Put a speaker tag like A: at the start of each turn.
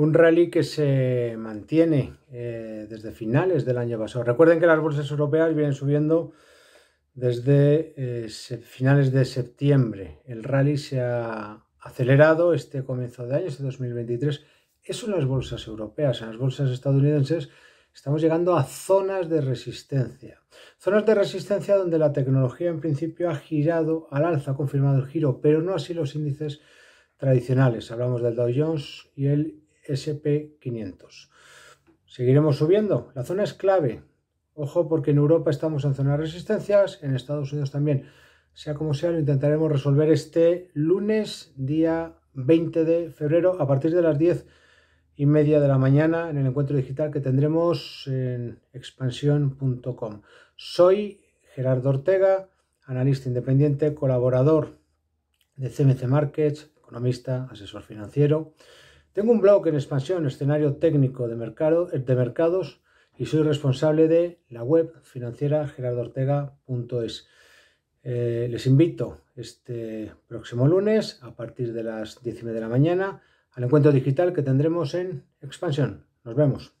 A: Un rally que se mantiene eh, desde finales del año pasado. Recuerden que las bolsas europeas vienen subiendo desde eh, finales de septiembre. El rally se ha acelerado este comienzo de año, este 2023. Eso en las bolsas europeas, en las bolsas estadounidenses, estamos llegando a zonas de resistencia. Zonas de resistencia donde la tecnología en principio ha girado al alza, ha confirmado el giro, pero no así los índices tradicionales. Hablamos del Dow Jones y el SP500. Seguiremos subiendo. La zona es clave. Ojo porque en Europa estamos en zona de resistencias, en Estados Unidos también. Sea como sea, lo intentaremos resolver este lunes, día 20 de febrero, a partir de las 10 y media de la mañana, en el encuentro digital que tendremos en expansión.com. Soy Gerardo Ortega, analista independiente, colaborador de CMC Markets, economista, asesor financiero. Tengo un blog en expansión, escenario técnico de, mercado, de mercados, y soy responsable de la web financiera gerardoortega.es. Eh, les invito este próximo lunes a partir de las 10 de la mañana al encuentro digital que tendremos en expansión. Nos vemos.